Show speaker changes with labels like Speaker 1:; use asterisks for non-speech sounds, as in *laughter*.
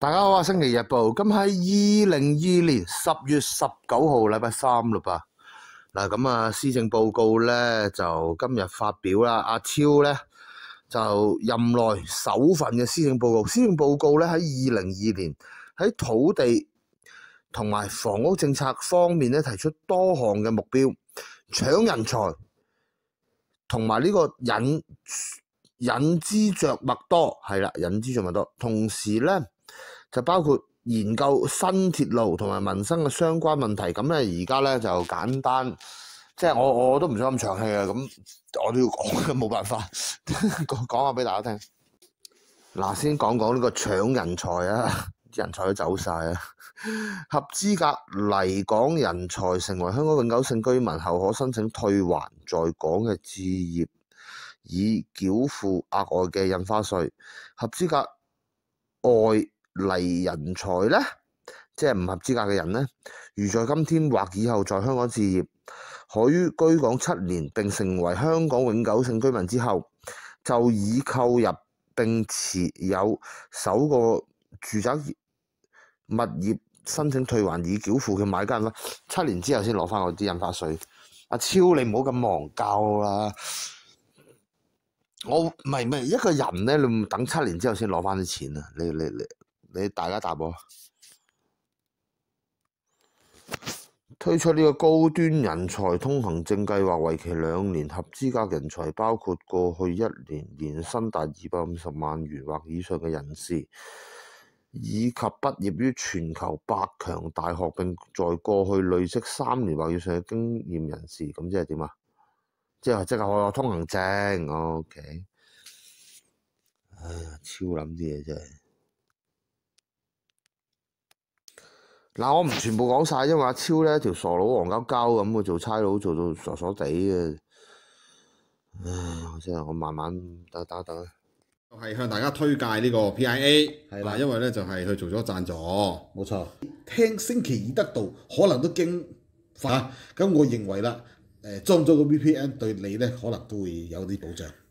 Speaker 1: 大家好啊！星期日报咁喺二零二年十月十九号礼拜三啦。嗱咁啊，施政报告咧就今日发表啦。阿超咧就任内首份嘅施政报告。施政报告咧喺二零二年喺土地同埋房屋政策方面咧提出多项嘅目标，抢人才同埋呢个引引资着墨多系啦，引资着墨多，同时咧。就包括研究新铁路同埋民生嘅相关问题。咁咧，而家咧就简单，即系我我都唔想咁长气啊。咁我都要讲 *laughs* 冇办法讲讲下俾大家听。嗱，先讲讲呢个抢人才啊，人才都走晒啊。合资格嚟港人才成为香港永久性居民后，可申请退还在港嘅置业以缴付额外嘅印花税。合资格外嚟人才呢，即係唔合資格嘅人呢，如在今天或以後在香港置業，許居港七年並成為香港永久性居民之後，就已購入並持有首個住宅物業，申請退還已繳付嘅買啦，七年之後先攞翻我啲印花税。阿超，你唔好咁忙交啦！我唔係唔係一個人咧，你唔等七年之後先攞翻啲錢啊！你你你～你大家答我，推出呢个高端人才通行证计划，为期两年，合资格人才包括过去一年年薪达二百五十万元或以上嘅人士，以及毕业于全球百强大学并在过去累积三年或以上嘅经验人士。咁即系点啊？即系即系我有通行证。O K，唉，超谂啲嘢真系。嗱，我唔全部講晒，因為阿超咧條傻佬黃膠膠咁啊，做差佬做到傻傻地嘅。唉，我真我慢慢等等啊。係向大家推介呢個 P.I.A.，係啦，因
Speaker 2: 為咧就係佢做咗贊助。冇錯。聽星期二得到，可能都惊吓，咁我認為啦，誒裝咗個 VPN 對你咧可能都會有啲保障。